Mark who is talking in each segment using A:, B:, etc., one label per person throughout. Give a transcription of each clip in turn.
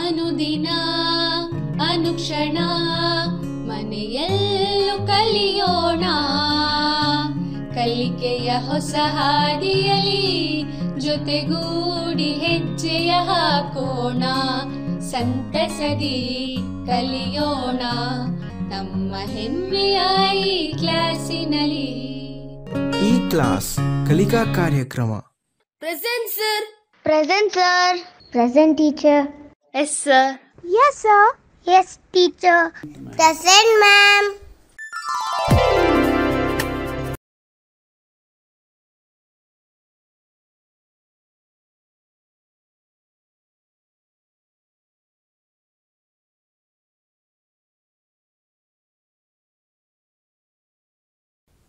A: ಅನುದಿನ ಅನುಕ್ಷಣ ಮನೆಯಲ್ಲೂ ಕಲಿಯೋಣ
B: ಕಲಿಕೆಯ ಹೊಸ ಹಾದಿಯಲಿ ಜೊತೆಗೂಡಿ ಹೆಜ್ಜೆಯ ಹಾಕೋಣ ಸಂತಸದಿ
A: ಕಲಿಯೋಣ ನಮ್ಮ ಹೆಮ್ಮೆಯ ಈ ಕ್ಲಾಸಿನಲ್ಲಿ ಈ ಕ್ಲಾಸ್ ಕಲಿಕಾ ಕಾರ್ಯಕ್ರಮ present sir present sir present teacher Yes, sir. Yes, sir. Yes, teacher. Present, ma'am.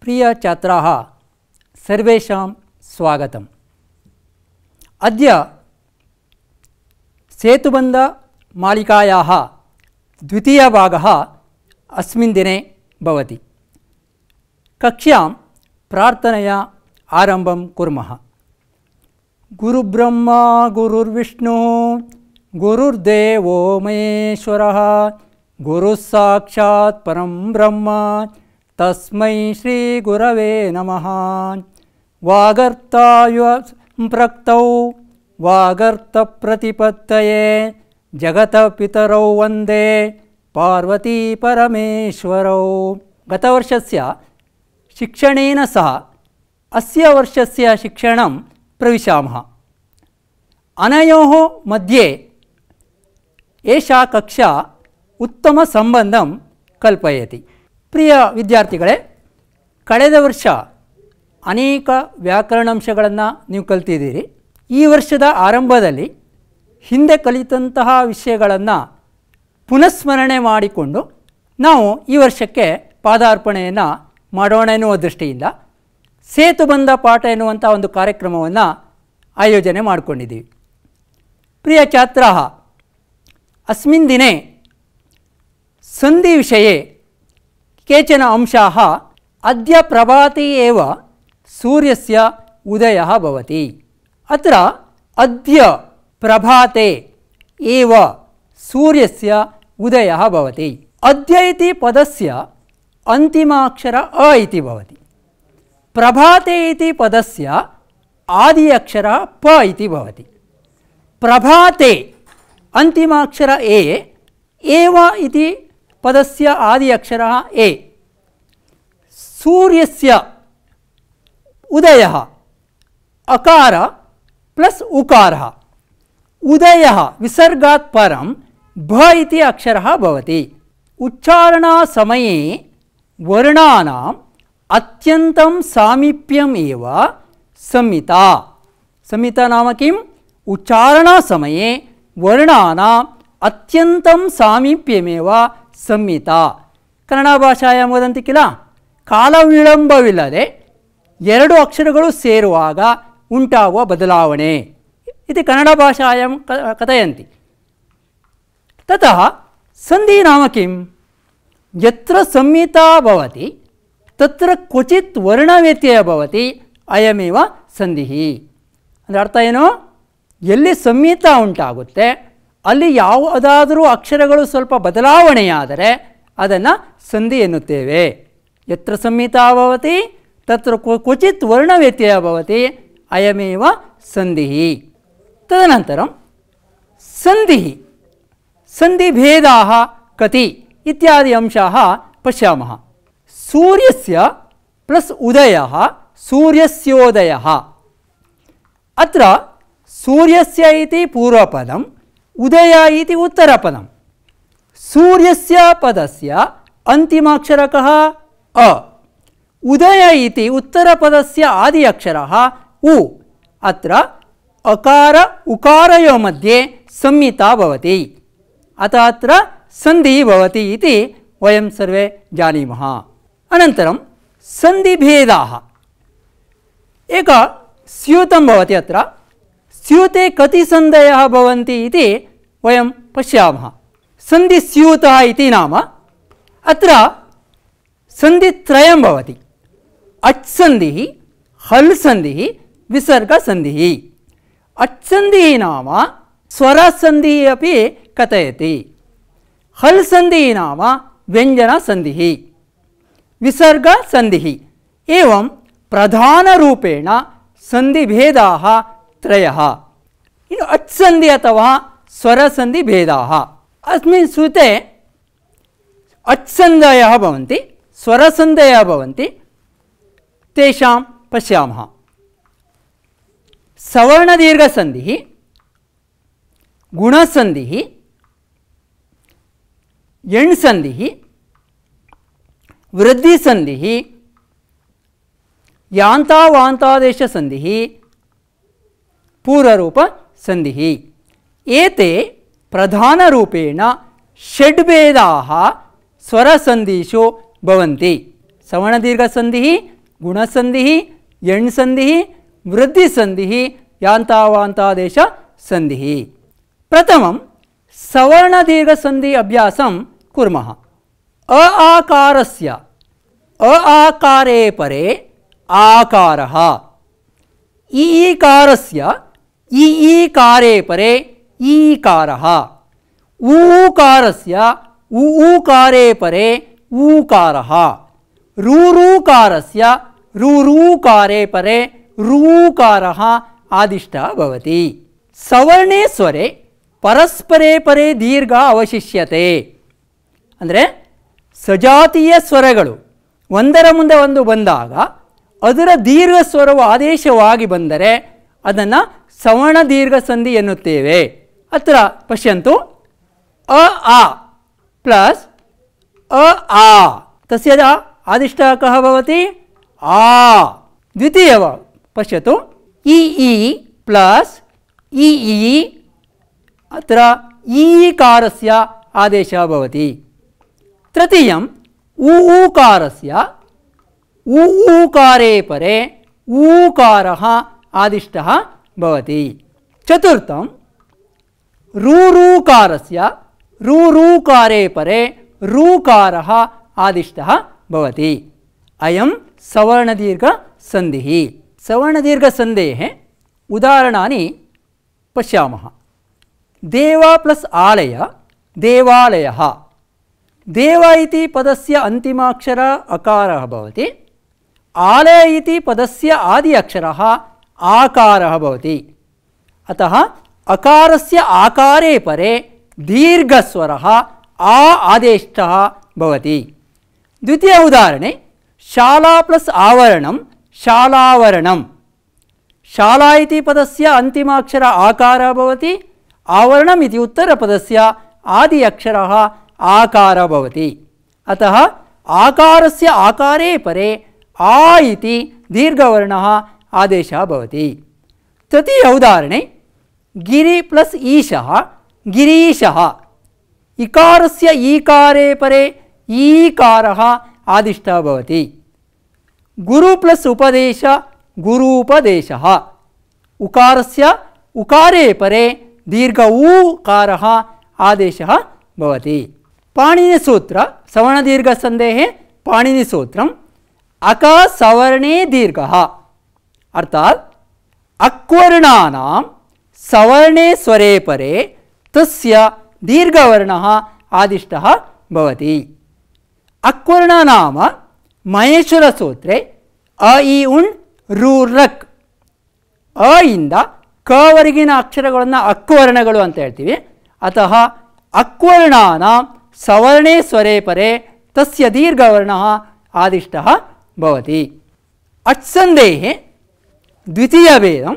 B: प्रिय प्रियछात्राः सर्वेषां स्वागतम् अद्य सेतुबन्धमालिकायाः द्वितीयभागः अस्मिन् दिने भवति कक्षा प्रार्थनया आरम्भं कुर्मः गुरुब्रह्मा गुरुर्विष्णुः गुरुर्देवो महेश्वरः गुरुस्साक्षात् परं ब्रह्म तस्मै श्रीगुरवे नमः वागर्ताय प्रक्तौ ಜಗತ ಪಿತರೌ ವಂದೇ ಪಾರ್ವತಿ ಪರಮೇಶ್ವರೌ ಗತವರ್ಷಸ ಶಿಕ್ಷಣೇನ ಸಹ ಅಸ್ಯ ಅರ್ಷಯ ಶಿಕ್ಷಣ ಪ್ರವಿ ಅನಯೋ ಮಧ್ಯೆ ಎಷ್ಟ ಕಕ್ಷಾ ಉತ್ತಮ ಸಂಬಂಧ ಕಲ್ಪಯತಿ ಪ್ರಿಯ ವಿದ್ಯಾರ್ಥಿಗಳೇ ಕಳೆದ ವರ್ಷ ಅನೇಕ ವ್ಯಾಕರಣಾಂಶಗಳನ್ನು ನೀವು ಕಲ್ತಿದ್ದೀರಿ ಈ ವರ್ಷದ ಆರಂಭದಲ್ಲಿ ಹಿಂದೆ ಕಲಿತಂತಹ ವಿಷಯಗಳನ್ನು ಪುನಃಸ್ಮರಣೆ ಮಾಡಿಕೊಂಡು ನಾವು ಈ ವರ್ಷಕ್ಕೆ ಪಾದಾರ್ಪಣೆಯನ್ನು ಮಾಡೋಣ ಎನ್ನುವ ದೃಷ್ಟಿಯಿಂದ ಸೇತು ಬಂದ ಪಾಠ ಎನ್ನುವಂಥ ಒಂದು ಕಾರ್ಯಕ್ರಮವನ್ನು ಆಯೋಜನೆ ಮಾಡಿಕೊಂಡಿದ್ದೀವಿ ಪ್ರಿಯ ಛಾತ್ರ ಅಸ್ಮಿನ್ ದಿನೇ ಸಂಧಿ ವಿಷಯ ಕೇಚನ ಅಂಶಾ ಅದ್ಯ ಪ್ರಭಾತಿ ಏವ ಸೂರ್ಯಸ್ಯ ಉದಯ ಭವತಿ अत्र अद्य प्रभाते एव सूर्यस्य उदयः भवति अद्य इति पदस्य अन्तिमाक्षर अ इति भवति प्रभाते इति पदस्य आदि अक्षर प इति भवति प्रभाते अन्तिमाक्षर ए एव इति पदस्य आदि अक्षरः ए सूर्यस्य उदयः अकार ಪ್ಲಸ್ ಉಕಾರ ಉದಯ ವಿಸರ್ಗಾತ್ ಪರಂ ಭ ಇತಿ ಅಕ್ಷರ ಭವತಿ ಉಚ್ಚಾರಣಾ ಸಮಯೇ ವರ್ಣಾನಾಂ ಅತ್ಯಂತಂ ಸಾಮೀಪ್ಯಂ ಏವ ಸಂಹಿತಾ ಸಂಹಿತಾ ನಾಮ ಕಿಂ ಉಚ್ಚಾರಣಾ ಸಮಯೇ ವರ್ಣಾನಾಂ ಅತ್ಯಂತಂ ಸಾಮೀಪ್ಯಮೇವ ಸಂಹಿತಾ ಕನ್ನಡ ಭಾಷಾಯಾಂ ವದಂತಿ ಕಿಲ ಕಾಲವಿಳಂಬವಿಲ್ಲದೆ ಎರಡು ಅಕ್ಷರಗಳು ಸೇರುವಾಗ ಉಂಟಾಗುವ ಬದಲಾವಣೆ ಇದು ಕನ್ನಡ ಭಾಷಾ ಕಥಯಂತಿ ತತಃ ಸಂಧಿ ನಾಮ ಕಿಂ ಯತ್ರ ಸಂಹಿತಾ ಭವತಿ ತತ್ರ ಕ್ವಚಿತ್ ವರ್ಣವ್ಯತ್ಯಯ ಭವತಿ ಅಯಮೇವ ಸಂಧಿ ಅಂದರೆ ಅರ್ಥ ಏನು ಎಲ್ಲಿ ಸಂಹಿತ ಉಂಟಾಗುತ್ತೆ ಅಲ್ಲಿ ಯಾವುದಾದರೂ ಅಕ್ಷರಗಳು ಸ್ವಲ್ಪ ಬದಲಾವಣೆಯಾದರೆ ಅದನ್ನು ಸಂಧಿ ಎನ್ನುತ್ತೇವೆ ಯತ್ರ ಸಂಹಿತ ಭವತಿ ತತ್ರ ಕ್ವಚಿತ್ ವರ್ಣವ್ಯತ್ಯಯ ಭವತಿ अयमेव संधि तदनतर संधि संधिभेद कति इत्यादि अंशा पशा सूर्य से प्लस उदय सूर्योदय अूर्य पूर्वपद उदय उत्तरपद सूर्य पद से अतिमाक्षर अ उदय उत्तरपद से आदि अक्षर उ अत्र अकार उकार मध्ये संहिता भवति अतः अत्र सन्धिः भवति इति वयं सर्वे जानीमः अनन्तरं सन्धिभेदाः एक स्यूतं भवति अत्र स्यूते कति सन्धयः भवन्ति इति वयं पश्यामः सन्धिस्यूतः इति नाम अत्र सन्धित्रयं भवति अच्सन्धिः हल् संधि अच्छि नाम स्वरसंधि अभी कथयति हल संधि नाम विसर्ग संधि एवं प्रधान रूपेण संधि इनु अट्सन्धि अथवा स्वरसन्धिभेदाः अस्मिन् सूते अट्सन्धयः भवन्ति स्वरसन्धयः भवन्ति सवर्णदीर्घसंधि गुणसंधि यण्संधि वृद्धिसंधि ಯಾಂತಾವಾಂತಾದೇಶಸಂಧಿ ಪೂರ್ವರೂಪಸಂಧಿ ಏತೆ ಪ್ರಧಾನರೂಪೇಣ ಷಡ್ಭೇದಾಹ ಸ್ವರಸಂಧಿಷು ಭವಂತಿ ಸವರ್ಣದೀರ್ಘಸಂಧಿ ಗುಣಸಂಧಿ ಯಣ್ಸಂಧಿ वृद्धि वृद्धिसन्धिः यान्तावान्तादेश सन्धिः प्रथमं सवर्णदीर्घसन्धि अभ्यास कूम अ आकारस्य अ आकारे परे आकार ईकार से ईकारे परे ईकार ऊकार से ऊकारे परे ऊकार ऊकारः से रूरूकारे परे ಋಕಾರ ಆದಿಷ್ಟ ಭವತಿ ಸವರ್ಣೇ ಸ್ವರೆ ಪರಸ್ಪರೇ ಪರೇ ದೀರ್ಘ ಅವಶಿಷ್ಯತೆ ಅಂದರೆ ಸಜಾತೀಯ ಸ್ವರಗಳು ಒಂದರ ಮುಂದೆ ಒಂದು ಬಂದಾಗ ಅದರ ದೀರ್ಘ ಸ್ವರವು ಆದೇಶವಾಗಿ ಬಂದರೆ ಅದನ್ನು ಸವರ್ಣ ದೀರ್ಘ ಸಂಧಿ ಎನ್ನುತ್ತೇವೆ ಅತ್ರ ಪಶ್ಯಂತು ಅ ಆ ಪ್ಲಸ್ ಅ ಆ ತಸ್ಯದ ಆದಿಷ್ಟ ಕಹ ಭವತಿ ಆ ದ್ವಿತೀಯವ पश्यतु इ इ प्लस् इ इ अत्र ईकारस्य आदेशः भवति तृतीयम् उ ऊकारस्य ऊकारे परे ऊकार आदिष्ट चतुर्थ रूकार से रूकारे परे रुकारः आदिष्ट भवति सवर्णदीर्घ सवर्णदीर्घसन्धिः सन्देह उदाहरण पशा देवा प्लस आलय देवालय देव पद से अतिम अक्षर अकार आलय पद से आदि अक्षर आकार अतः अतः से आकारे परे दीर्घस्वर आ आदेश द्वितीय उदाहरण शाला प्लस आवरण ಶಾಲಾವರಣಂ ಶಾಲಾ ಇತಿ ಪದಸ್ಯ ಅಂತಿಮಾಕ್ಷರ ಆಕಾರ ಭವತಿ ಆವರಣಂ ಇತಿ ಉತ್ತರ ಪದಸ್ಯ ಆದಿ ಅಕ್ಷರ ಆಕಾರ ಭವತಿ ಅತಃ ಆಕಾರಸ್ಯ ಆಕಾರೇ ಪರೆ ಆ ಇತಿ ದೀರ್ಘವರ್ಣ ಆದೇಶ ಭವತಿ ತೃತೀಯ ಉದಾಹರಣೆ ಗಿರಿ ಪ್ಲಸ್ ಈಶಃ ಗಿರೀಶಃ ಇಕಾರಸ್ಯ ಈಕಾರೇ ಪರೆ ಈಕಾರ ಆದಿಷ್ಟ ಭವತಿ गुरु प्लस उपदेश गुरुपदेश उकार से उकारे परे दीर्घ ऊकार आदेश भवति पाणिनिसूत्र सवर्णदीर्घसन्धेः पाणीसूत्र अक सवर्णे दीर्घ अर्थात् अक्वर्ण सवर्णे स्वरे परे तस्य आदिष्ट आदिष्टः अक्वर्ण नाम ಮಹೇಶ್ವರ ಸೂತ್ರೆ ಅ ಇ ಉಣ್ ರೂ ರಕ್ ಅ ಇಂದ ಕವರೆಗಿನ ಅಕ್ಷರಗಳನ್ನು ಅಕ್ವರ್ಣಗಳು ಅಂತ ಹೇಳ್ತೀವಿ ಅತ ಅಕ್ವರ್ಣಾನ ಸವರ್ಣೇ ಸ್ವರೇ ಪರೇ ತಸ್ಯ ದೀರ್ಘವರ್ಣ ಆದಿಷ್ಟ ಭವತಿ ಅಟ್ಸಂದೇಹೆ ದ್ವಿತೀಯ ಭೇದಂ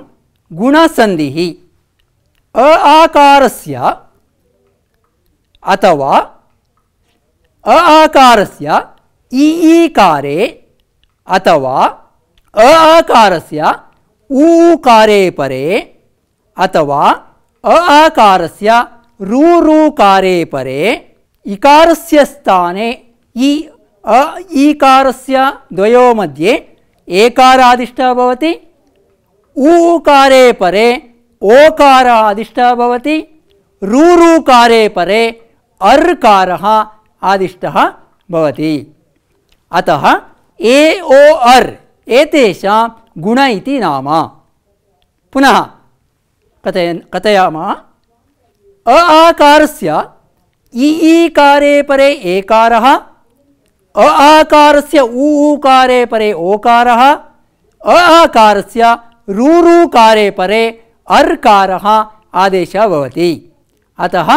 B: ಗುಣಸಂಧಿ ಅ ಆಕಾರಸ್ಯ ಅಥವಾ ಅ ಆಕಾರಸ್ಯ इ ईकारे अथवा अ से ऊकारे परे अथवा अ आकारस्य रूकारे परे इकार से स्थाने इ से ईकारस्य द्वयो मध्ये एकारादिष्टः भवति ऊकारे परे ओकार आदिष्टः भवति रूरूकारे परे अर्कार आदिष्टः भवति अतः ए ओ अर् एतेषां गुण इति नाम पुनः कथय कथयाम अ आकार से ईकारे परे एकारः अ आकारस्य उ ऊकारे परे ओकार अ आकारस्य रूरूकारे परे अर्कारः आदेशः भवति अतः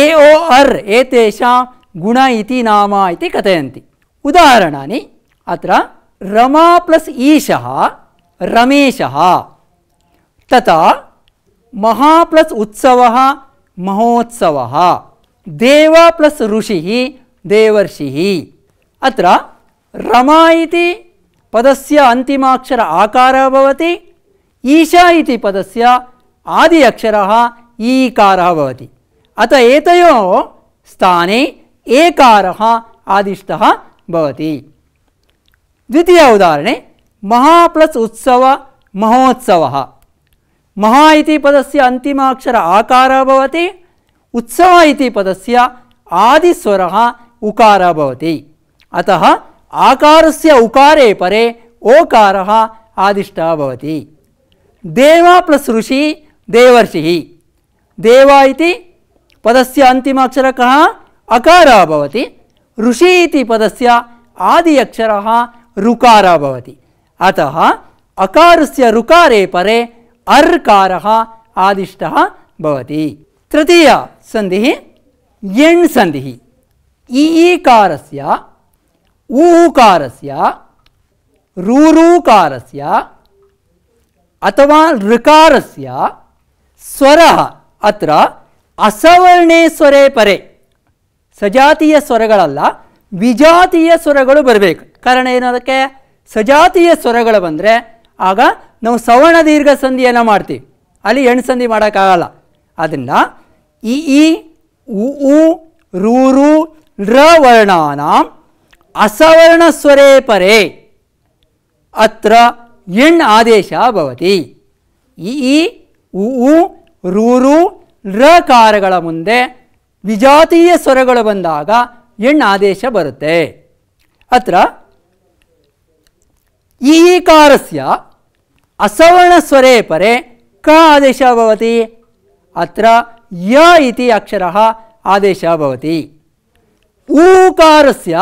B: ए ओ अर् एतेषां गुण इति नाम इति उदाहरण अत्र रमा प्लस ईशः रमेशः तथा महा प्लस उत्सव महोत्सव देव प्लस ऋषि देवर्षिः अमा रमा इति पदस्य अन्तिमाक्षर आकारः भवति ईशा आदि अक्षर ईकार भवति अत एतयो स्थाने भवति द्वितीय उदाहरणे महा प्लस उत्सव महोत्सव महा इति पदस्य अन्तिमाक्षर आकारः भवति उत्सव इति पदस्य आदिस्वरः उकारः भवति अतः आकारस्य उकारे परे ओकार आदिष्टः भवति देव प्लस् ऋषि देवर्षिः देव इति पदस्य अन्तिमाक्षरः कः अकारः भवति ऋषि इति पदस्य आदि अक्षरः ऋकारः भवति अतः ऋकारे परे अर्कारः आदिष्टः भवति तृतीय सन्धिः यण् सन्धिः ईकारस्य ऊकारस्य रूरूकारस्य अथवा ऋकारस्य स्वरः अत्र असवर्णे स्वरे परे ಸಜಾತಿಯ ಸ್ವರಗಳಲ್ಲ ವಿಜಾತಿಯ ಸ್ವರಗಳು ಬರಬೇಕು ಕಾರಣ ಏನು ಅದಕ್ಕೆ ಸಜಾತಿಯ ಸ್ವರಗಳು ಬಂದರೆ ಆಗ ನಾವು ಸವರ್ಣ ದೀರ್ಘ ಸಂಧಿಯನ್ನು ಮಾಡ್ತೀವಿ ಅಲ್ಲಿ ಹೆಣ್ಣು ಸಂಧಿ ಮಾಡೋಕ್ಕಾಗಲ್ಲ ಅದನ್ನು ಇ ಇ ಉ ರು ರ ವರ್ಣಾನ ಅಸವರ್ಣ ಸ್ವರೇ ಪರೇ ಅತ್ರ ಎಣ್ ಆದೇಶ ಭವತಿ ಇ ಉ ರೂರು ರ ಕಾರಗಳ ಮುಂದೆ ವಿಜಾತೀಯ ಸ್ವರಗಳು ಬಂದಾಗ ಎಣ್ ಆದೇಶ ಬರುತ್ತೆ ಅತ್ರ ಈಕಾರಸ್ಯ ಅಸವರ್ಣ ಸ್ವರೇ ಪರೆ ಕ ಆದೇಶ ಭವತಿ ಅತ್ರ ಯ ಇತಿ ಅಕ್ಷರ ಆದೇಶ ಭವತಿ ಊಕಾರಸ್ಯ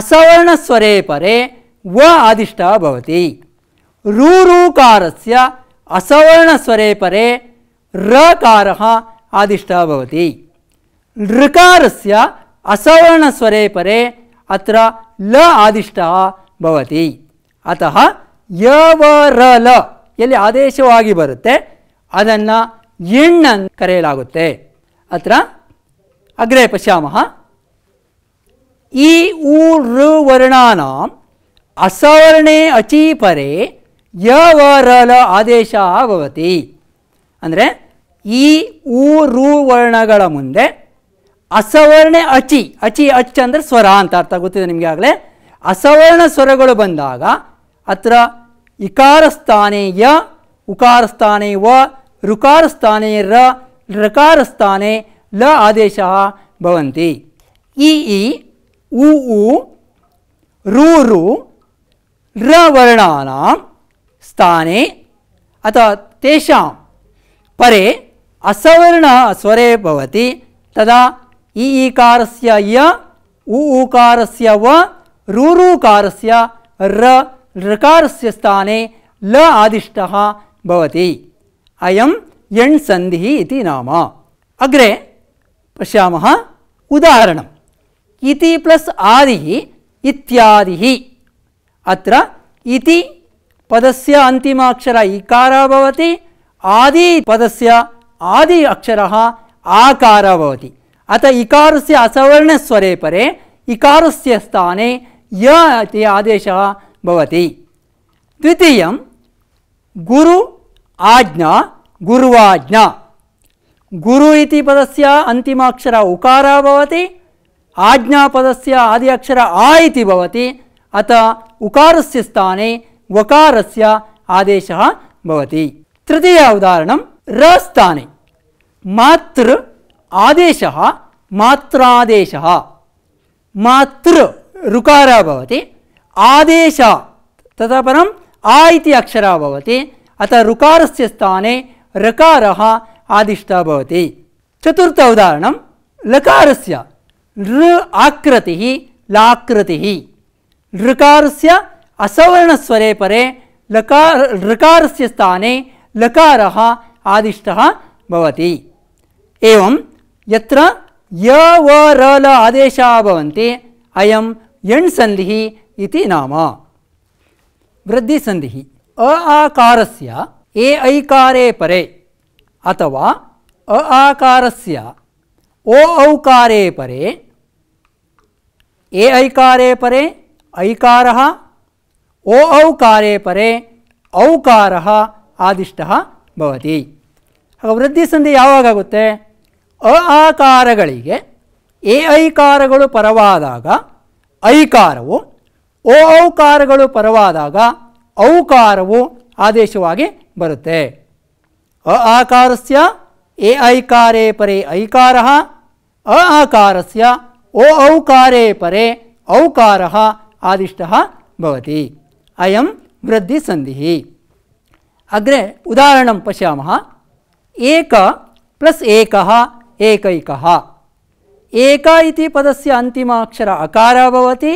B: ಅಸವರ್ಣ ಸ್ವರೇ ಪರೆ ವ ಆದಿಷ್ಟ ಭವತಿ ರೂರೂಕಾರಸ್ಯ ಅಸವರ್ಣ ಸ್ವರೇ ಪರೆ ರಕಾರ ಆದಿಷ್ಟ ಭವತಿ ನೃಕಾರಸ್ಯ ಅಸವರ್ಣ ಸ್ವರೇ ಪರೆ ಅತ್ರ ಲ ಆದಿಷ್ಟ ಭವತಿ ಅತಃ ಯವರ ಲ ಎಲ್ಲಿ ಆದೇಶವಾಗಿ ಬರುತ್ತೆ ಅದನ್ನು ಎಣ್ಣ ಕರೆಯಲಾಗುತ್ತೆ ಅತ್ರ ಅಗ್ರೆ ಪಶ್ಯಾಮ ಈ ಊ ಅಸವರ್ಣೆ ಅಚಿ ಅಸವರ್ಣೆ ಅಚೀಪರೆ ಯವರಲ ಆದೇಶ ಭವತಿ ಅಂದರೆ ಈ ಊರು ವರ್ಣಗಳ ಮುಂದೆ ಅಸವರ್ಣ ಅಚಿ ಅಚಿ ಅಚ್ ಅಂದರೆ ಸ್ವರ ಅಂತ ಅರ್ಥ ಗೊತ್ತಿದೆ ನಿಮಗೆ ಆಗಲೇ ಅಸವರ್ಣ ಸ್ವರಗಳು ಬಂದಾಗ ಅತ್ರ ಇಕಾರ ಉಕಾರಸ್ಥಾನೆ ಯ ವ ಋಕಾರ ರ ಋಕಾರಸ್ಥಾನೆ ಲ ಆದೇಶ ಭವಂತಿ ಇ ಇ ಉ ಉ ರು ರು ರ ಸ್ಥಾನೆ ಅಥವಾ ತೇಷಾಂ ಪರೆ ಅಸವರ್ಣ ಸ್ವರೇ ಭವತಿ ತದಾ इ ईकारस्य य उ से व से र ऋकारस्य स्थाने ल आदिष्टः भवति अयं यण् नाम अग्रे पशा उदाहरणम् इति प्लस् आदिः इत्यादिः अत्र इति ಪದಸ್ಯ ಅಂತಿಮ इकार ಇಕಾರ ಭವತಿ आदि अक्षर आकार ಅಕ್ಷರ ಅಥ इकार से असवर्ण स्वरे ಸ್ಥಾನೆ इकार से स्थाने य ಗುರು ಇತಿ ಪದಸ್ಯ ಅಂತಿಮ ಉಕಾರ ಭವತಿ ಆಜ್ಞಾ ಪದಸ್ಯ ಆದಿ ಅಕ್ಷರ ಆ ಇತಿ ಭವತಿ ಅತ ಉಕಾರಸ್ಯ ಸ್ಥಾನೆ ವಕಾರಸ್ಯ ಆದೇಶ ಭವತಿ ತೃತೀಯ ಉದಾಹರಣೆ ರ ಸ್ಥಾನೆ ಮಾತೃ आदेश मात्रादेशः मातृ आदेश तथा परम् आ इति अतः ऋकार से ऋकारः आदिष्टः भवति चतुर्थ उदाहरणं लकारस्य लृ आकृतिः लाकृतिः ऋकारस्य असवर्णस्वरे परे लकार ऋकार स्थाने लकारः आदिष्टः भवति एवं ಯತ್ರ ಯ ವ ರ ಲ ಆದೇಶ ಭವಂತಿ ಅಯಂ ಎಣ್ ಸಂಧಿ ಇತಿ ನಾಮ ವೃದ್ಧಿ ಸಂಧಿ ಅ ಆಕಾರಸ್ಯ ಎ ಐಕಾರೇ ಪರೆ ಅಥವಾ ಅ ಆಕಾರಸ್ಯ ಒ ಔಕಾರೇ ಪರೆ ಎ ಐಕಾರೇ ಪರೆ ಐಕಾರ ಒ ಔಕಾರೇ ಪರೆ ಔಕಾರ ಆದಿಷ್ಟ ಭವತಿ ವೃದ್ಧಿ ಸಂಧಿ ಯಾವಾಗುತ್ತೆ ಅ ಆಕಾರಗಳಿಗೆ ಎ ಐಕಾರಗಳು ಪರವಾದಾಗ ಐಕಾರವು ಓ ಔಕಾರಗಳು ಪರವಾದಾಗ ಔಕಾರವು ಆದೇಶವಾಗಿ ಬರುತ್ತೆ ಅ ಆಕಾರಸ್ಯ ಎ ಐಕಾರೇ ಪರೇ ಐಕಾರ ಅ ಆಕಾರಸ್ಯ ಓ ಔಕಾರೇ ಪರೇ ಔಕಾರ ಆದಿಷ್ಟ ಭವತಿ ಅಯಂ ವೃದ್ಧಿ ಸಂಧಿ ಅಗ್ರೆ ಉದಾಹರಣೆ ಪಶ್ಯಾಮ ಏಕ ಪ್ಲಸ್ ಏಕಃ एकैकः एक पद से अन्तिम अक्षर अकारः भवति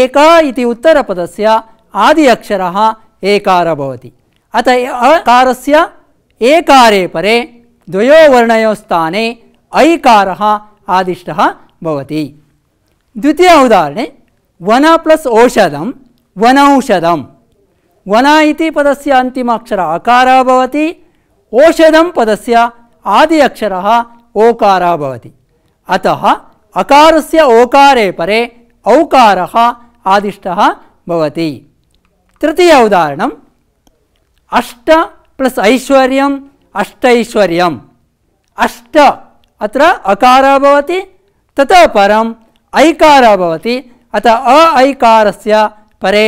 B: एक इति आदि अक्षर एकार अत अकार से एकारे परे द्वयो वर्णयोस्थाने ऐकारः आदिष्ट भवति द्वितीय उदाहरणे वन प्लस् औषधं वनौषधं वन इति पदस्य अन्तिम अक्षर अकारः भवति औषधं पदस्य आदि अक्षर ओकार अतः अकार से ओकारे परे औकारः आदिष्ट तृतीय उदाहरणम् अष्ट प्लस ऐश्वर्य अष्टैश्वर्यम् अष्ट अत्र अकारः तत परम परम् ऐकारः भवति अतः अ ऐकारस्य परे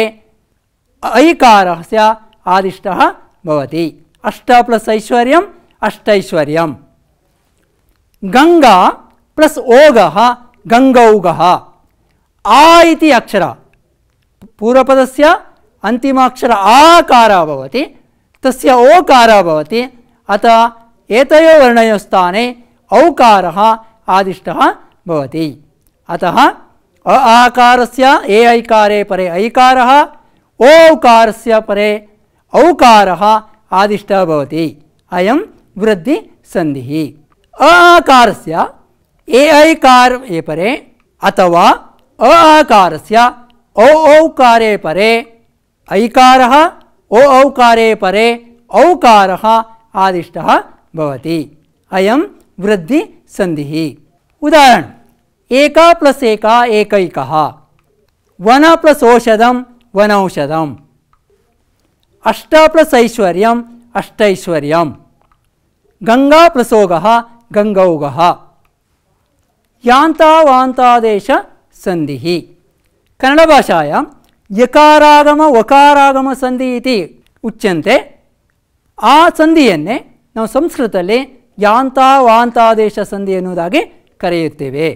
B: ऐकारस्य आदिष्टः भवति अष्ट प्लस ऐश्वर्य अष्टैश्वर्यम् गंगा प्लस ओग गंगौग आई अक्षर पूर्वपद से आकारः अक्षर आकार ओकार अत अतः एतयोः ओकार आदिष्ट अतः अ से ए ऐकारे परे ओकार से परे औकारः आदिष्ट भवति वृद्धि संधि अकार से ऐकार ए परे अथवा अकार से औकारे परे ऐकारः ओ औकारे परे औकारः आदिष्टः भवति अयं वृद्धिसन्धिः उदाहरणम् एका प्लस् एका एक वन प्लस् औषधं वनौषधम् अष्ट प्लस ऐश्वर्य अष्टैश्वर्यं गंगा प्लसोगः ಗಂಗೌಗಹ ಯಾಂತಾವಾಂತಾದೇಶ ಸಂಧಿ ಕನ್ನಡ ಭಾಷಾಯ ಯಕಾರಾಗಮ ವಕಾರಾಗಮ ಸಂಧಿ ಇತಿ ಉಚ್ಚಂತೆ ಆ ಸಂಧಿಯನ್ನೇ ನಾವು ಸಂಸ್ಕೃತದಲ್ಲಿ ಯಾಂತಾವಾಂತಾದೇಶ ಸಂಧಿ ಎನ್ನುವುದಾಗಿ ಕರೆಯುತ್ತೇವೆ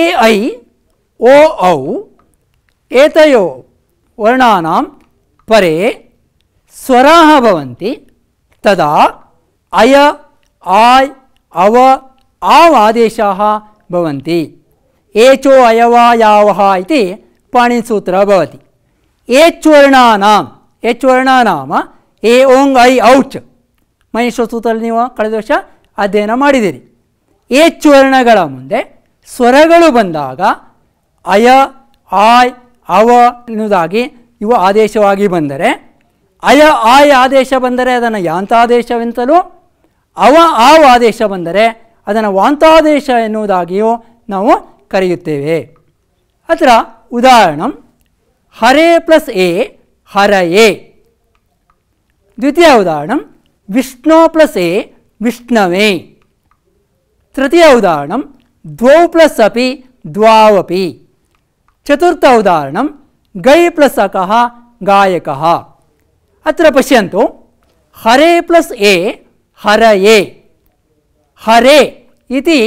B: ಎ ಐ ಓ ಔ ಏತಯೋ ವರ್ಣಾಂ ಪರೇ ಸ್ವರಾಹ ಭವಂತಿ ತದಾ ಅಯ ಆಯ್ ಅವ ಆದೇಶ ಬವಂತಿ ಏಚೋ ಯಾವ ಇತಿ ಪಾಣಿಸೂತ್ರ ಭವತಿ ಏಚ್ವರ್ಣಾನಾಂ ವರ್ಣನಾಮ ಎ ಓಂಗ್ ಐ ಔಚ್ ಮಹೇಶ್ವರ ಸೂತ್ರದಲ್ಲಿ ನೀವು ಕಳೆದ ವರ್ಷ ಅಧ್ಯಯನ ಮಾಡಿದ್ದೀರಿ ವರ್ಣಗಳ ಮುಂದೆ ಸ್ವರಗಳು ಬಂದಾಗ ಅಯ ಆಯ್ ಅವ ಎನ್ನುವುದಾಗಿ ಇವು ಆದೇಶವಾಗಿ ಬಂದರೆ ಅಯ ಆಯ್ ಆದೇಶ ಬಂದರೆ ಅದನ್ನು ಯಾಂತಾದೇಶವೆಂತಲೂ ಅವ ಆ ಆದೇಶ ಬಂದರೆ ಅದನ್ನು ವಾಂತಾದೇಶ ಎನ್ನುವುದಾಗಿಯೂ ನಾವು ಕರೆಯುತ್ತೇವೆ ಅದರ ಉದಾಹರಣೆ ಹರೆ ಪ್ಲಸ್ ಎ ಎ ದ್ವಿತೀಯ ಉದಾಹರಣೆ ವಿಷ್ಣು ಪ್ಲಸ್ ಎ ವಿಷ್ಣವೇ ತೃತೀಯ ಉದಾಹರಣೆ ದ್ವೌ ಪ್ಲಸ್ ಅಪಿ ದ್ವಾವಪಿ ಚತುರ್ಥ ಉದಾಹರಣೆ ಗೈ ಪ್ಲಸ್ ಅಕಃ ಗಾಯಕಃ ಅತ್ರ ಪಶ್ಯಂತು ಹರೆ ಪ್ಲಸ್ ಎ हर ए हरे इति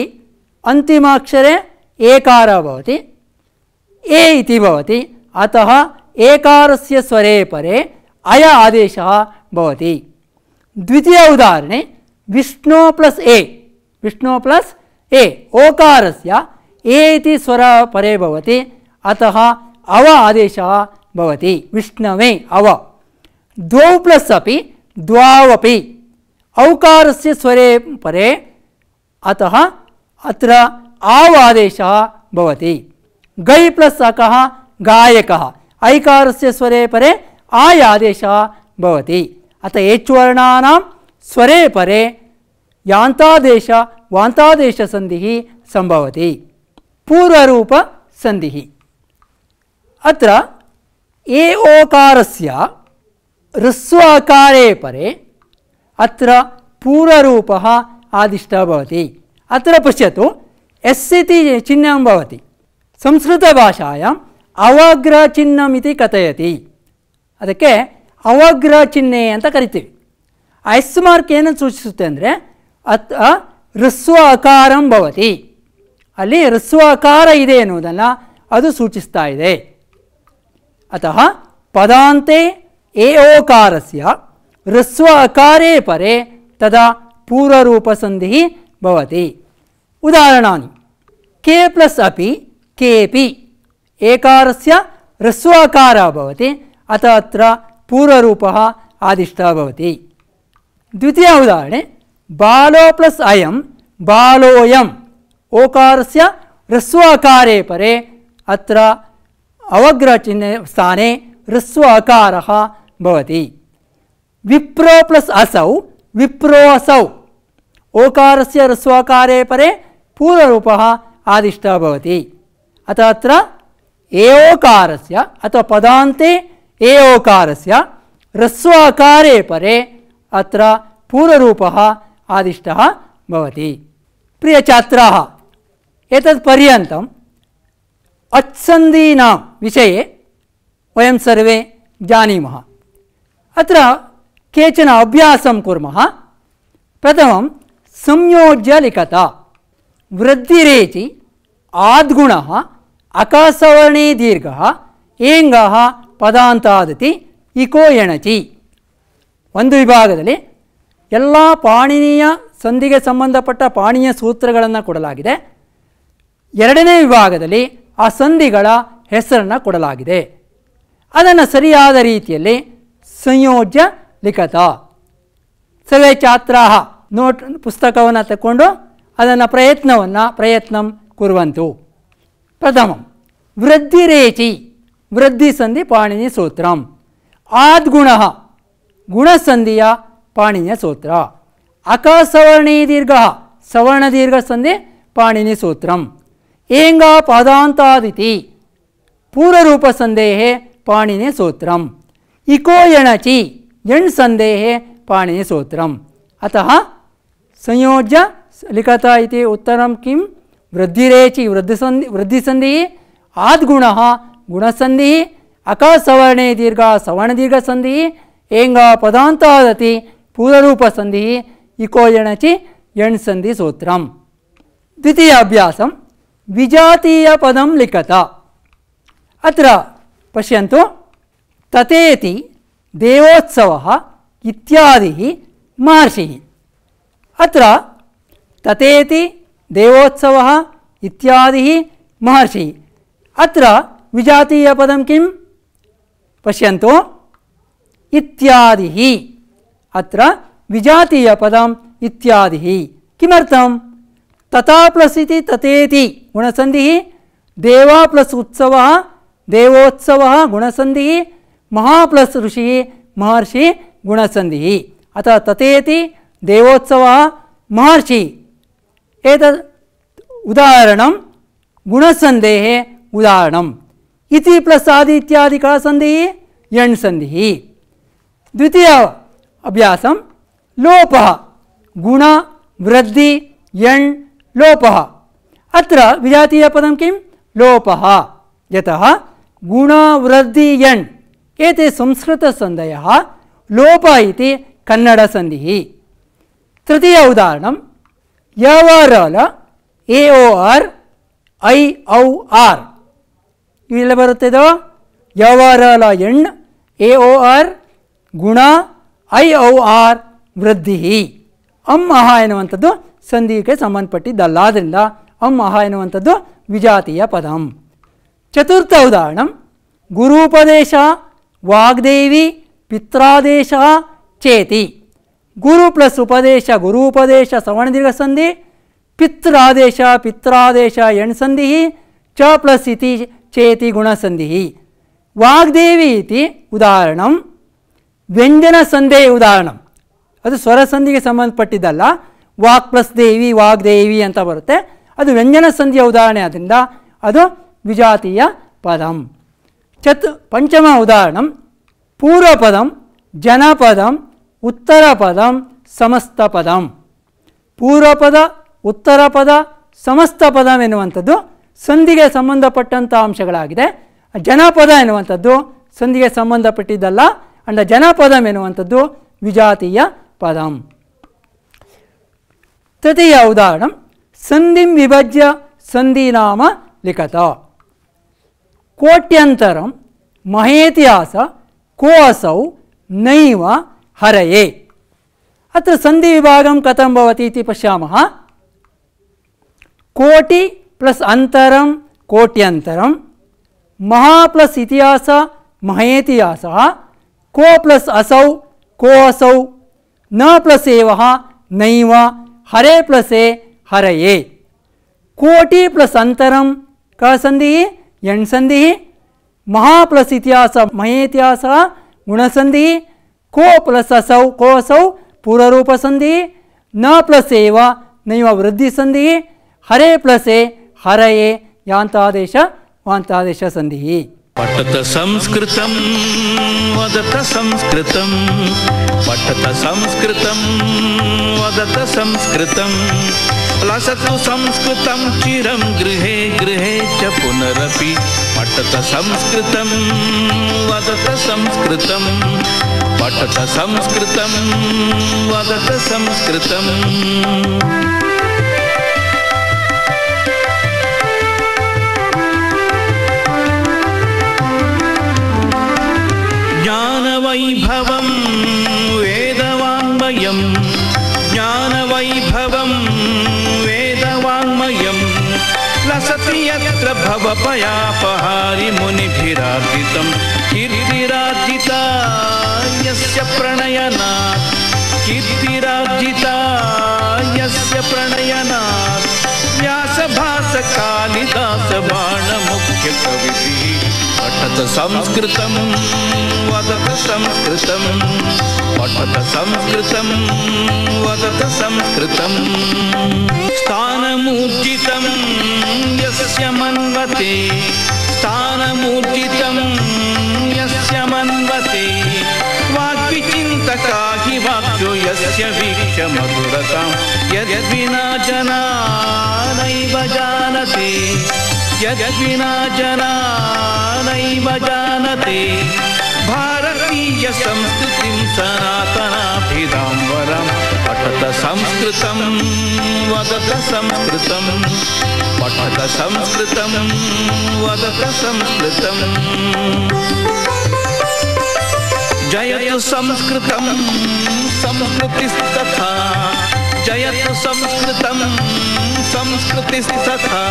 B: एकार एवती अतः एकार से अतः स्वरे परे अय आदेश द्वितीय उदाहरणे विष्णु प्लस ए विष्णु प्लस ए ओकार से स्वर परे अतः अव आदेश विष्णवे अव द्व प्लस अभी द्वावपि औकार से स्वरे परे अतः अत्र आवादेश गई प्लस अक गायक गायकः से स्वरे परे आयादेशः भवति अतः एच् स्वरे परे यादेश वातादेश सन्धि संभव ಪೂರ್ವರೂಪ ಸಂಧಿ ಅತ್ರ ಎ ಅತ್ರ ಪೂರ್ವರೂಪ ಆದಿಷ್ಟ ಭವತಿ ಅತ್ರ ಪಶ್ಯತು ಎಸ್ ಇತಿ ಚಿಹ್ನಂ ಭವತಿ ಸಂಸ್ಕೃತಭಾಷಾಯಾಂ ಅವಗ್ರ ಚಿಹ್ನಮಿತಿ ಕಥಯತಿ ಅದಕ್ಕೆ ಅವಗ್ರ ಚಿಹ್ನೆ ಅಂತ ಕರಿತೀವಿ ಎಸ್ ಮಾರ್ಕ್ ಏನನ್ನು ಸೂಚಿಸುತ್ತೆ ಅಂದರೆ ಅತ್ ಹೃಸ್ವ ಅಕಾರಂ ಭವತಿ ಅಲ್ಲಿ ಹೃಸ್ವ ಅಕಾರ ಇದೆ ಎನ್ನುವುದನ್ನು ಅದು ಸೂಚಿಸ್ತಾ ಇದೆ ಅತಃ ಪದಾಂತೆ ಏ ह्रस्व परे तदा पूर्वरूपसन्धिः भवति उदाहरणानि के प्लस् अपि केपि एकारस्य ह्रस्वाकारः भवति अतः अत्र पूर्वरूपः द्वितीय उदाहरणे बालो प्लस् अयं बालोऽयम् ओकारस्य ह्रस्वाकारे परे अत्र अवग्रचिह्ने स्थाने ह्रस्व विप्रो प्लस असौ विप्रो असौ ओकार से ह्रस्वकारे परे पूर्वरूपः आदिष्ट भवति अतः अत्र से अथवा पदान्ते से ह्रस्वकारे परे अत्र पूर्वरूपः आदिष्टः भवति प्रियछात्राः एतत्पर्यन्तम् अच्सन्धीनां विषये वयं सर्वे जानीमः अत्र केचन अभ्यासं कुर्मः प्रथमं संयोज्य लिखत वृद्धिरेचि ಆದ್ಗುಣ अकासवर्णे दीर्घः ಏಂಗ ಪದಾಂತಾದತಿ ಇಕೋ ಎಣಚಿ ಒಂದು ವಿಭಾಗದಲ್ಲಿ ಎಲ್ಲ ಪಾಣಿನೀಯ ಸಂಧಿಗೆ ಸಂಬಂಧಪಟ್ಟ ಪಾಣಿಯ ಸೂತ್ರಗಳನ್ನು ಕೊಡಲಾಗಿದೆ ಎರಡನೇ ವಿಭಾಗದಲ್ಲಿ ಆ ಸಂಧಿಗಳ ಹೆಸರನ್ನು ಕೊಡಲಾಗಿದೆ ಅದನ್ನು ಸರಿಯಾದ ರೀತಿಯಲ್ಲಿ ಸಂಯೋಜ್ಯ ಲಿಖತ ಸರ್ವೇ ಛಾತ್ರ ನೋಟ್ ಪುಸ್ತಕವನ್ನು ತಗೊಂಡು ಅದನ್ನು ಪ್ರಯತ್ನವನ್ನು ಪ್ರಯತ್ನ ಕುರುವಂತು ಪ್ರಥಮ ವೃದ್ಧಿರೇಚಿ ವೃದ್ಧಿಸಂಧಿ ಪಾಣಿನಿ ಸೂತ್ರ ಆದ್ಗುಣ ಗುಣಸಂಧಿಯ ಪಾಣಿನಿಯ ಸೂತ್ರ ಅಕಸವರ್ಣೀ ದೀರ್ಘ ಸವರ್ಣ ದೀರ್ಘ ಸಂಧಿ ಪಾಣಿನಿ ಸೂತ್ರ ಏಂಗ ಪದಾಂತಾದಿತಿ ಪೂರ್ವರೂಪಸಂಧೇ ಪಾಣಿನಿ ಸೂತ್ರ ಇಕೋಯಣಚಿ यण संदेहे अतः संयोज्य लिखत इति उत्तर किं वृद्धिरेचि वृद्धिसन्धि वृद्धिसन्धिः आद्गुण गुणसंधि अकासवर्णे दीर्घ सवर्णदीर्घसन्धिः एंग पदान्तादति पूर्वरूपसन्धिः इको यणचि सूत्र द्वितीय विजातीय विजातीयपदं लिखत अत्र पश्यन्तु तथेति देवोत्सवः इत्यादिः महर्षि अत्र ततेति देवोत्सवः इत्यादिः महर्षिः अत्र विजातीयपदं किं पश्यन्तु इत्यादिः अत्र विजातीयपदम् इत्यादिः किमर्थं तथा प्लस् तथेति गुणसंधि देवा प्लस उत्सव देवोत्सवः गुणसंधि महाप्लस ऋषि महर्षि गुणसंधि अतः तथेति देवोत्सव महर्षि एक उदाहरण गुणसन्धेः उदाहरण इति प्लस आदि इत्यादि का संधि यण संधि द्वितीय अभ्यास लोप गुण वृद्धि यण लोप अत्र विजातीयपदं किं लोप यतः गुणवृद्धि यण ಏತೆ ಸಂಸ್ಕೃತಸಂಧಯ ಲೋಪ ಇತಿ ಸಂಧಿ ತೃತೀಯ ಉದಾಹರಣಂ ಯವರಲ ಎ ಓ ಆರ್ ಐ ಔ ಆರ್ ಇಲ್ಲ ಬರುತ್ತಿದೋ ಯವರಲ ಎಣ್ ಎ ಓ ಆರ್ ಗುಣ ಐ ಔ ಆರ್ ವೃದ್ಧಿ ಅಮ್ ಅಹ ಎನ್ನುವಂಥದ್ದು ಸಂಧಿಗೆ ಸಂಬಂಧಪಟ್ಟಿದ್ದಲ್ಲ ಆದ್ದರಿಂದ ಅಮ್ ಅಹ ಎನ್ನುವಂಥದ್ದು ವಿಜಾತೀಯ ಪದಂ ಚತುರ್ಥ ಉದಾಹರಣಂ ಗುರುಪದೇಶ వాగ్దేవి పిత్రాదేశ చేతి గురు ప్లస్ ఉపదేశ గురూపదేశ శ్రవణ దీర్ఘ సంధి పిత్రాదేశ పిత్రాదేశ ఎణ్ సంధి చ ప్లస్ ఇది చేతి గుణసంధి వాగ్దేవి ఇది ಉದಾಹರಣಂ ವ್ಯಂಜನ ಸಂಧೇಯ ಉದಾಹರಣಂ ಅದು ಸ್ವರ ಸಂಧಿಗೆ ಸಂಬಂಧಪಟ್ಟಿದ್ದಲ್ಲ ವಾಕ್ ಪ್ಲಸ್ ದೇವಿ ವಾಗ್ದೇವಿ ಅಂತ ಬರುತ್ತೆ ಅದು ವ್ಯಂಜನ ಸಂಧಿಯ ಉದಾಹರಣೆ ಆದ್ದರಿಂದ ಅದು ವಿಜಾತೀಯ ಪದಂ ಪಂಚಮ పంచమ ಪೂರ್ವಪದಂ ಜನಪದಂ ಸಮಸ್ತ ಸಮಸ್ತ ಪೂರ್ವ ಪೂರ್ವಪದ ಉತ್ತರ ಪದ ಸಮಸ್ತ ಪದ ಎನ್ನುವಂಥದ್ದು ಸಂಧಿಗೆ ಸಂಬಂಧಪಟ್ಟಂಥ ಅಂಶಗಳಾಗಿದೆ ಜನಪದ ಎನ್ನುವಂಥದ್ದು ಸಂಧಿಗೆ ಸಂಬಂಧಪಟ್ಟಿದ್ದಲ್ಲ ಅಂಡ್ ಜನಪದಂ ಎನ್ನುವಂಥದ್ದು ವಿಜಾತೀಯ ಪದಂ ತೃತೀಯ ಉದಾಹರಣೆ ಸಂಧಿಂ ವಿಭಜ್ಯ ಸಂಧಿನಾಮ ಲಿಖತ कोट्यंतर महेतिहास को असौ नैव हरये अत्र संधि विभाग कथम बवती पशा कोटि प्लस अंतर कोट्यंतर महा प्लस इतिहास महेतिहास को प्लस असौ को असौ न प्लस एव नैव हरे प्लस हरये कोटि प्लस अंतर क संधि यणसंधि महाप्लस इतिहास महेतिहास गुणसंधि को प्लस असौ को असौ पूर्वरूप न प्लस एव नैव वृद्धि हरे प्लस ए हर ए ಯಾಂತಾದೇಶ ವಾಂತಾದೇಶ ಸಂಧಿ
A: पठत संस्कृत वदत संस्कृत पठत संस्कृत वदत संस्कृत लसतु संस्कृत चिरं गृह गृहे च पुनरपि पठत संस्कृत वदत संस्कृत पठत संस्कृत वदत संस्कृत वैभवं वेदवाङ्मयं ज्ञानवैभवं वेदवाङ्मयं लसति यत्र भवपयापहारि मुनिभिरार्जितं कीर्तिरार्जिता प्रणयना व्यासभास कालिदास बाण मुख्य कवि पठत संस्कृतं वदत संस्कृतं पठत संस्कृतं वदत संस्कृतम् स्थानमूर्जितं यस्य मन्वते स्थानमूर्जितं यस्य वाक्यो यस्य वीक्ष मधुरतां जान जना जानते यद्विना जना नैव जानते भारतीयसंस्कृतिं सनातनाभिधां वरम् पठत संस्कृतं वदत संस्कृतं पठत संस्कृतं वदत संस्कृतम् जयतु संस्कृतं संस्कृतिस्तथा जयतु संस्कृति संस्कृतिस्तथा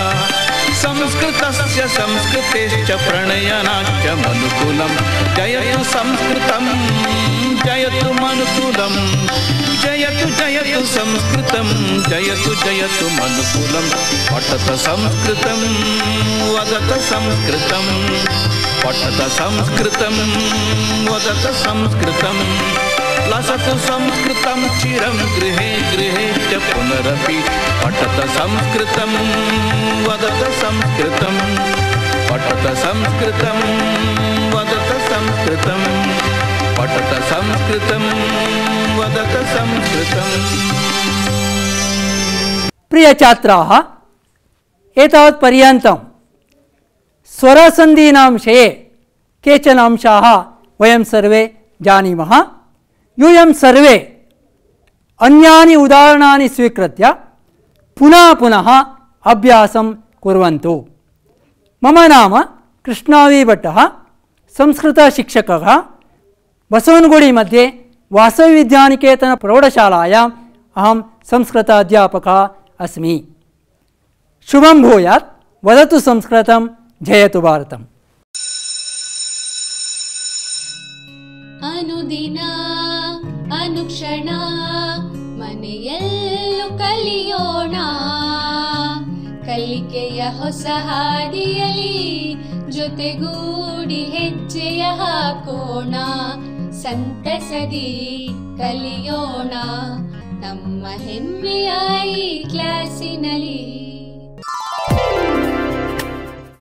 A: संस्कृत संस्कृति प्रणयनाच मनुकूल जयत संस्कृत जयत मनुकूल जयत जयत संस्कृत जयत जयत मनुकूल पठत संस्कृत वदत संस्कृत पठत संस्कृत वदत संस्कृतम् लसतु संस्कृतं चिरं गृहे गृहे च पठत संस्कृतं वदत संस्कृतं पठत संस्कृतं वदत संस्कृतं पठत संस्कृतं वदत संस्कृतम्
B: प्रियछात्राः एतावत् पर्यन्तं स्वरसन्धीनां केचन अंशाः वयं सर्वे जानीमः यूयं सर्वे अन्यानि उदाहरणानि स्वीकृत्य पुनः पुनः अभ्यास कुर्वन्तु मम नाम संस्कृत शिक्षक बसवनगुडी मध्ये वासविविद्यानिकेतनप्रौढशालायाम् अहम संस्कृत अध्यापक अस्मि शुभं भूयात् वदतु संस्कृतं जयतु भारतम्
A: अनुदिना ಅನುಕ್ಷಣ ಮನೆಯಲ್ಲೂ ಕಲಿಯೋಣ ಕಲಿಕೆಯ ಹೊಸ ಹಾದಿಯಲಿ ಜೊತೆಗೂಡಿ ಹೆಜ್ಜೆಯ ಹಾಕೋಣ ಸಂತಸದಿ ಕಲಿಯೋಣ ನಮ್ಮ ಹೆಮ್ಮೆಯ ಈ ಕ್ಲಾಸಿನಲ್ಲಿ